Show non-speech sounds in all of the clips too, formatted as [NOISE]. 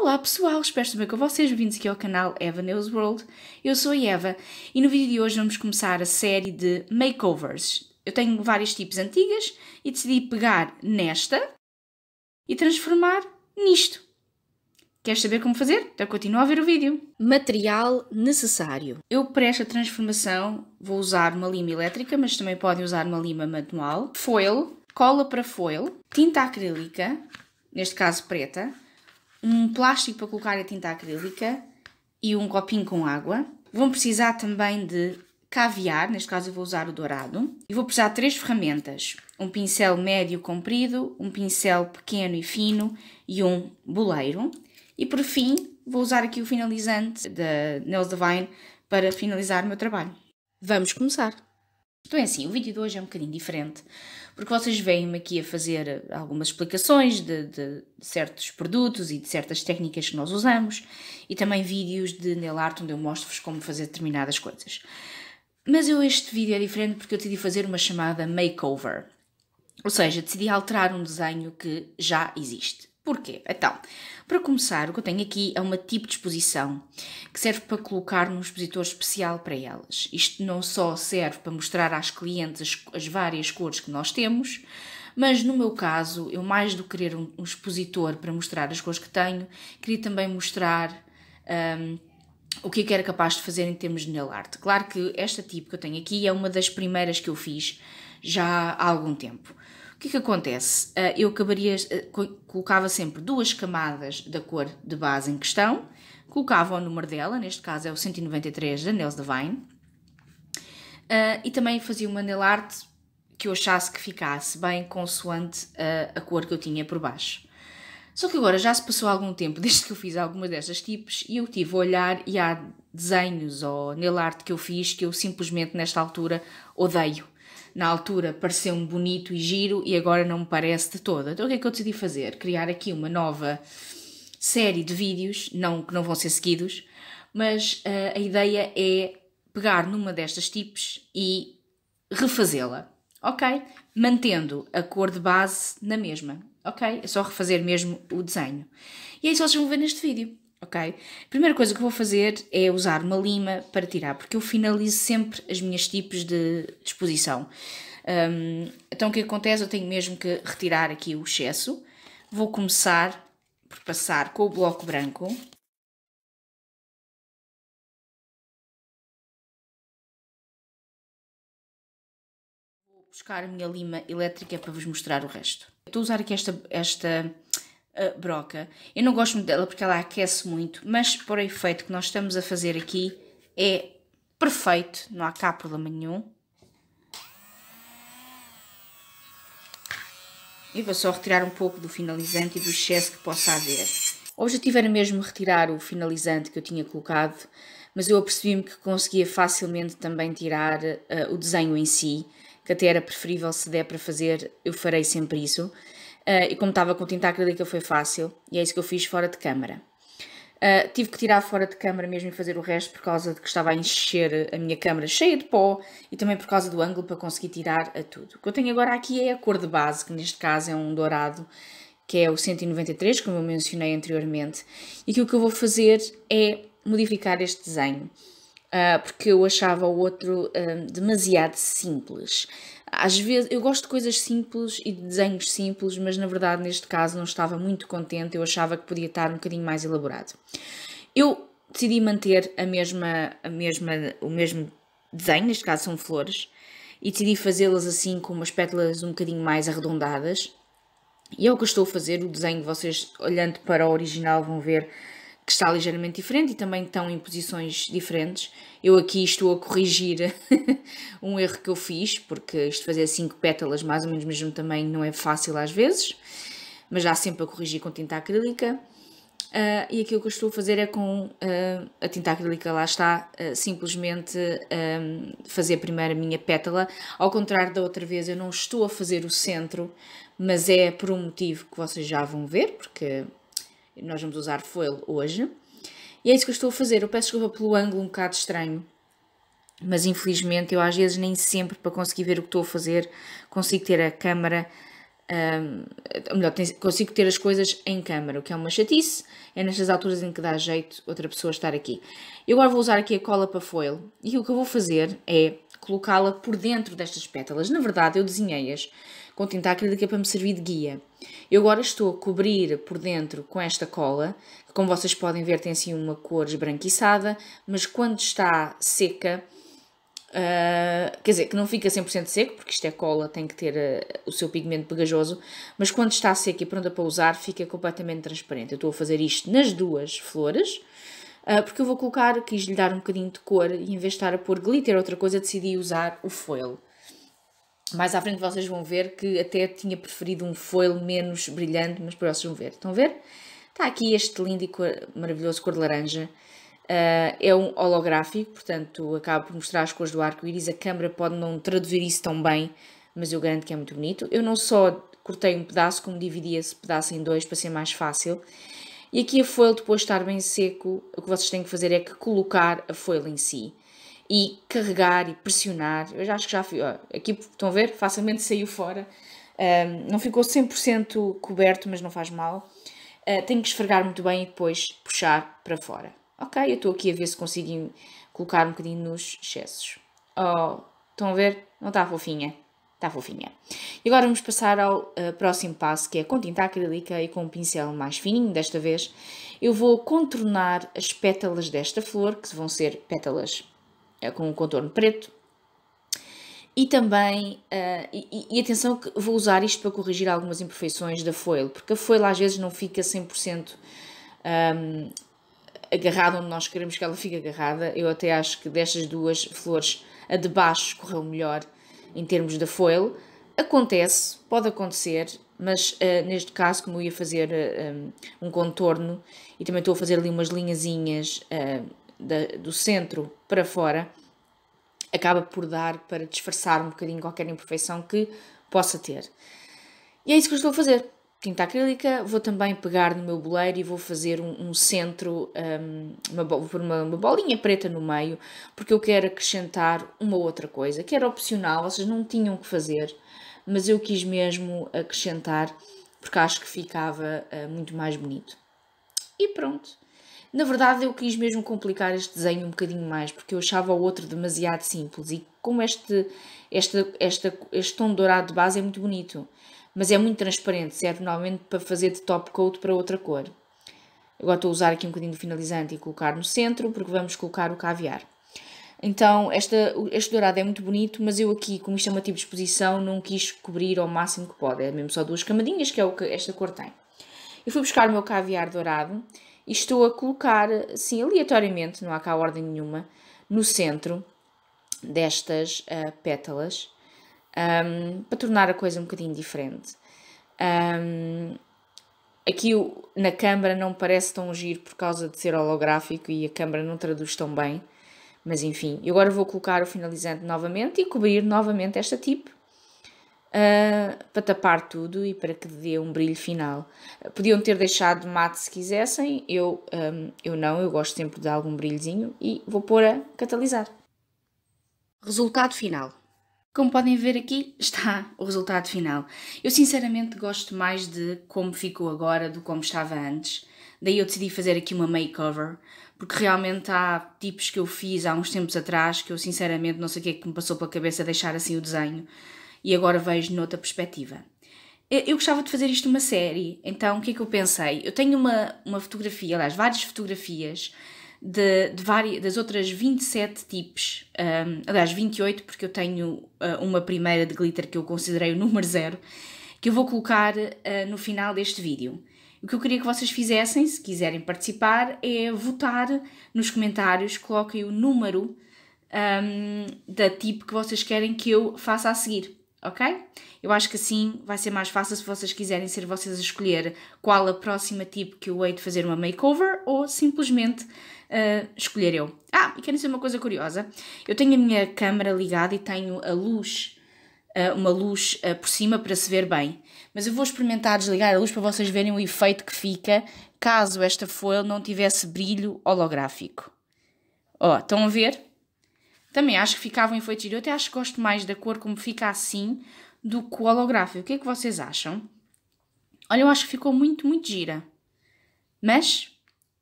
Olá pessoal, espero estar bem com vocês, bem-vindos aqui ao canal Eva News World. Eu sou a Eva e no vídeo de hoje vamos começar a série de makeovers. Eu tenho vários tipos antigas e decidi pegar nesta e transformar nisto. Queres saber como fazer? Então continua a ver o vídeo. Material necessário. Eu para esta transformação vou usar uma lima elétrica, mas também podem usar uma lima manual. Foil, cola para foil, tinta acrílica, neste caso preta, um plástico para colocar a tinta acrílica e um copinho com água. Vão precisar também de caviar, neste caso eu vou usar o dourado. E vou precisar de três ferramentas. Um pincel médio comprido, um pincel pequeno e fino e um boleiro. E por fim, vou usar aqui o finalizante da Nails Divine para finalizar o meu trabalho. Vamos começar! Então é assim, o vídeo de hoje é um bocadinho diferente, porque vocês vêm-me aqui a fazer algumas explicações de, de, certos produtos e de certas técnicas que nós usamos, e também vídeos de nail art onde eu mostro-vos como fazer determinadas coisas. Mas eu este vídeo é diferente porque eu decidi fazer uma chamada makeover, ou seja, decidi alterar um desenho que já existe. Porquê? Então, para começar, o que eu tenho aqui é uma tipo de exposição que serve para colocar num expositor especial para elas. Isto não só serve para mostrar às clientes as, as várias cores que nós temos, mas no meu caso, eu mais do que querer um, um expositor para mostrar as cores que tenho, queria também mostrar um, o que é que era capaz de fazer em termos de nail art. Claro que esta tipo que eu tenho aqui é uma das primeiras que eu fiz já há algum tempo que é que acontece? Ah, eu acabaria, ah, colocava sempre duas camadas da cor de base em questão, colocava o número dela, neste caso é o 193 da Nails Divine, ah, e também fazia uma nail art que eu achasse que ficasse bem consoante a cor que eu tinha por baixo. Só que agora já se passou algum tempo [LAUGHS] desde que eu fiz alguma destas tipos e eu tive a olhar e há desenhos ou nail art que eu fiz que eu simplesmente nesta altura odeio na altura pareceu-me bonito e giro e agora não me parece de toda. Então o que é que eu decidi fazer? Criar aqui uma nova série de vídeos, não que não vão ser seguidos, mas uh, a ideia é pegar numa destas tipos e refazê-la, ok? Mantendo a cor de base na mesma, ok? É só refazer mesmo o desenho. E é isso que vocês vão ver neste vídeo ok? A primeira coisa que vou fazer é usar uma lima para tirar, porque eu finalizo sempre as minhas tipos de exposição. Um, então o que acontece? Eu tenho mesmo que retirar aqui o excesso. Vou começar por passar com o bloco branco. Vou buscar a minha lima elétrica para vos mostrar o resto. Estou a usar aqui esta, esta eh, broca. Eu não gosto muito dela porque ela aquece muito, mas por efeito que nós estamos a fazer aqui é perfeito, não há cá problema nenhum. E vou só retirar um pouco do finalizante e do excesso que possa haver. O objetivo era mesmo retirar o finalizante que eu tinha colocado, mas eu apercebi-me que conseguia facilmente também tirar uh, o desenho em si, que até era preferível se der para fazer, eu farei sempre isso. Uh, e como estava com tinta acrílica foi fácil e é isso que eu fiz fora de câmara. Uh, tive que tirar fora de câmara mesmo e fazer o resto por causa de que estava a encher a minha câmara cheia de pó e também por causa do ângulo para conseguir tirar a tudo. O que eu tenho agora aqui é a cor de base, que neste caso é um dourado, que é o 193, como eu mencionei anteriormente. E o que eu vou fazer é modificar este desenho. Ah, porque eu achava o outro ah, demasiado simples. Às vezes eu gosto de coisas simples e de desenhos simples, mas na verdade neste caso não estava muito contente, eu achava que podia estar um bocadinho mais elaborado. Eu decidi manter a mesma, a mesma, o mesmo desenho, neste caso são flores, e decidi fazê-las assim com umas pétalas um bocadinho mais arredondadas. E é o que eu estou a fazer, o desenho, vocês olhando para o original vão ver que está ligeiramente diferente e também estão em posições diferentes. Eu aqui estou a corrigir [LAUGHS] um erro que eu fiz, porque isto fazer cinco pétalas mais ou menos mesmo também não é fácil às vezes, mas dá sempre a corrigir com tinta acrílica. Uh, e aquilo que eu estou a fazer é com uh, a tinta acrílica, lá está, uh, simplesmente um, fazer primeiro a minha pétala. Ao contrário da outra vez, eu não estou a fazer o centro, mas é por um motivo que vocês já vão ver, porque nós vamos usar foil hoje. E é isso que eu estou a fazer. Eu peço desculpa pelo ângulo um bocado estranho, mas infelizmente eu às vezes nem sempre para conseguir ver o que estou a fazer consigo ter a câmera um, ou melhor, consigo ter as coisas em câmera, o que é uma chatice, é nestas alturas em que dá jeito outra pessoa estar aqui. Eu agora vou usar aqui a cola para foil e o que eu vou fazer é colocá-la por dentro destas pétalas. Na verdade, eu desenhei-as com tinta acrílica para me servir de guia. Eu agora estou a cobrir por dentro com esta cola, que como vocês podem ver tem assim uma cor esbranquiçada, mas quando está seca, Uh, quer dizer, que não fica 100% seco, porque isto é cola, tem que ter uh, o seu pigmento pegajoso, mas quando está seca e pronta para usar, fica completamente transparente. Eu estou a fazer isto nas duas flores, ah, porque eu vou colocar, quis lhe dar um bocadinho de cor e em vez de estar a pôr glitter ou outra coisa, decidi usar o foil. Mais à frente vocês vão ver que até tinha preferido um foil menos brilhante, mas para vocês vão ver. Estão a ver? Está aqui este lindo e cor, maravilhoso cor de laranja. Uh, é um holográfico, portanto, acabo por mostrar as cores do arco-íris. A câmera pode não traduzir isso tão bem, mas eu garanto que é muito bonito. Eu não só cortei um pedaço, como dividi esse pedaço em dois para ser mais fácil. E aqui a foil, depois de estar bem seco, o que vocês têm que fazer é que colocar a foil em si e carregar e pressionar. Eu já acho que já fui, ó, aqui estão a ver, facilmente [LAUGHS] saiu fora. Um, não ficou 100% coberto, mas não faz mal. Uh, tenho que esfregar muito bem e depois puxar para fora. Ok, eu estou aqui a ver se consigo colocar um bocadinho nos excessos. Oh, estão a ver? Não está fofinha. Está fofinha. E agora vamos passar ao uh, próximo passo, que é com tinta acrílica e com um pincel mais fininho desta vez, eu vou contornar as pétalas desta flor, que vão ser pétalas uh, com um contorno preto. E também, uh, e, e, atenção que vou usar isto para corrigir algumas imperfeições da foil, porque a foil às vezes não fica 100% um, ehm, agarrada onde nós queremos que ela fique agarrada. Eu até acho que destas duas flores, a de baixo correu melhor em termos da foil. Acontece, pode acontecer, mas uh, neste caso, como eu ia fazer uh, um, contorno e também estou a fazer ali umas linhazinhas uh, da, do centro para fora, acaba por dar para disfarçar um bocadinho qualquer imperfeição que possa ter. E é isso que eu estou a fazer tinta acrílica, vou também pegar no meu boleiro e vou fazer um, um centro, um, uma, uma, uma, bolinha preta no meio, porque eu quero acrescentar uma outra coisa, que era opcional, vocês não tinham que fazer, mas eu quis mesmo acrescentar, porque acho que ficava uh, muito mais bonito. E pronto. Na verdade, eu quis mesmo complicar este desenho um bocadinho mais, porque eu achava o outro demasiado simples, e como este, este, este, este tom dourado de base é muito bonito, mas é muito transparente, serve normalmente para fazer de top coat para outra cor. Agora estou a usar aqui um bocadinho de finalizante e colocar no centro, porque vamos colocar o caviar. Então, esta, este dourado é muito bonito, mas eu aqui, como isto é uma tipo de exposição, não quis cobrir ao máximo que pode. É mesmo só duas camadinhas, que é o que esta cor tem. Eu fui buscar o meu caviar dourado e estou a colocar, assim, aleatoriamente, não há cá ordem nenhuma, no centro destas uh, pétalas um, para tornar a coisa um bocadinho diferente. Um, aqui na câmara não parece tão giro por causa de ser holográfico e a câmara não traduz tão bem, mas enfim, eu agora vou colocar o finalizante novamente e cobrir novamente esta tip Uh, para tapar tudo e para que dê um brilho final. Podiam ter deixado mate se quisessem, eu, um, eu não, eu gosto sempre de algum brilhozinho e vou pôr a catalisar. Resultado final. Como podem ver aqui, está o resultado final. Eu sinceramente gosto mais de como ficou agora do como estava antes. Daí eu decidi fazer aqui uma makeover, porque realmente há tipos que eu fiz há uns tempos atrás que eu sinceramente não sei o que é que me passou pela cabeça deixar assim o desenho e agora vejo noutra perspectiva. Eu gostava de fazer isto uma série, então o que é que eu pensei? Eu tenho uma, uma fotografia, aliás, várias fotografias de, de várias, das outras 27 tipos, um, aliás, 28, porque eu tenho uh, uma primeira de glitter que eu considerei o número zero, que eu vou colocar uh, no final deste vídeo. O que eu queria que vocês fizessem, se quiserem participar, é votar nos comentários, coloquem o número um, da tipo que vocês querem que eu faça a seguir, ok? Eu acho que assim vai ser mais fácil se vocês quiserem ser vocês a escolher qual a próxima tipo que eu hei de fazer uma makeover ou simplesmente uh, escolher eu. Ah, e quero dizer uma coisa curiosa. Eu tenho a minha câmera ligada e tenho a luz, uh, uma luz uh, por cima para se ver bem. Mas eu vou experimentar desligar a luz para vocês verem o efeito que fica caso esta foil não tivesse brilho holográfico. Ó, oh, estão a ver? Também acho que ficava um efeito giro. Eu até acho que gosto mais da cor como fica assim do que o holográfico. O que é que vocês acham? Olha, eu acho que ficou muito, muito gira. Mas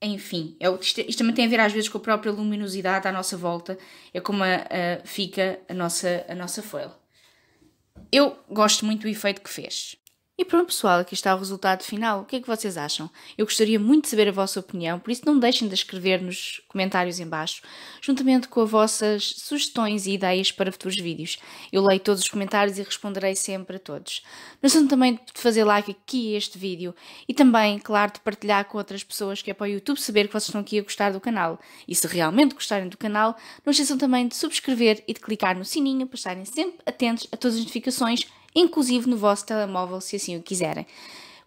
enfim, é o, isto também tem a ver às vezes com a própria luminosidade à nossa volta, é como a, eh, a, fica a nossa, a nossa foil. Eu gosto muito do efeito que fez. E pronto, pessoal, aqui está o resultado final. O que é que vocês acham? Eu gostaria muito de saber a vossa opinião, por isso não deixem de escrever nos comentários embaixo juntamente com as vossas sugestões e ideias para futuros vídeos. Eu leio todos os comentários e responderei sempre a todos. Não são também de fazer like aqui a este vídeo e também, claro, de partilhar com outras pessoas que é apoiam o YouTube saber que vocês estão aqui a gostar do canal. E se realmente gostarem do canal, não esqueçam também de subscrever e de clicar no sininho para estarem sempre atentos a todas as notificações inclusive no vosso telemóvel, se assim o quiserem.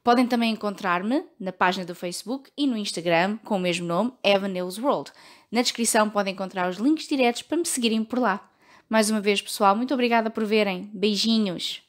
Podem também encontrar-me na página do Facebook e no Instagram com o mesmo nome, Evan World. Na descrição podem encontrar os links diretos para me seguirem por lá. Mais uma vez, pessoal, muito obrigada por verem. Beijinhos!